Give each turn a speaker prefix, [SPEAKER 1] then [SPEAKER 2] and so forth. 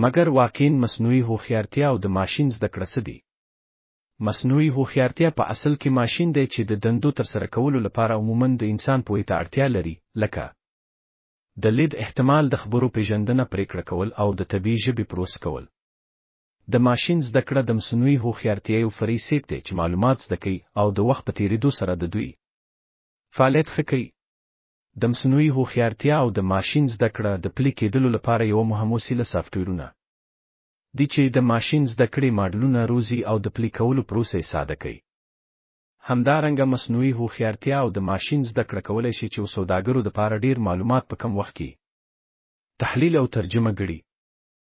[SPEAKER 1] مګر واقعین مصنوعي هوښیارتیا او د ماشین زده کړه څه دي مصنوعي هوښیارتیا په اصل کې ماشین دی چې د دندو ترسره کولو لپاره عموما د انسان پوهې ته اړتیا لري لکه د لید احتمال د خبرو پیژندنه پریکړه کول او د طبیعي ژبې پروس کول د ماشین زده کړه د مصنوعي هوښیارتیا یو فریسیت دی چې معلومات زده کوي او د وخت په تیریدو سره د دوی فعالیت ښه کوي د مصنوعي هوښیارتیا او د ماشین زده کړه د پلي کېدلو لپاره یو مهم وسیله سافټویرونه دي چې د ماشین زده کړې ماډلونه روزي او د پلي کولو پروسه ساده کوي همدارنګه مصنوعي هوښیارتیا او د ماشین زده کړه کولای شي چې سوداګرو لپاره ډیر معلومات په کم وخت کې تحلیل او ترجمه کړي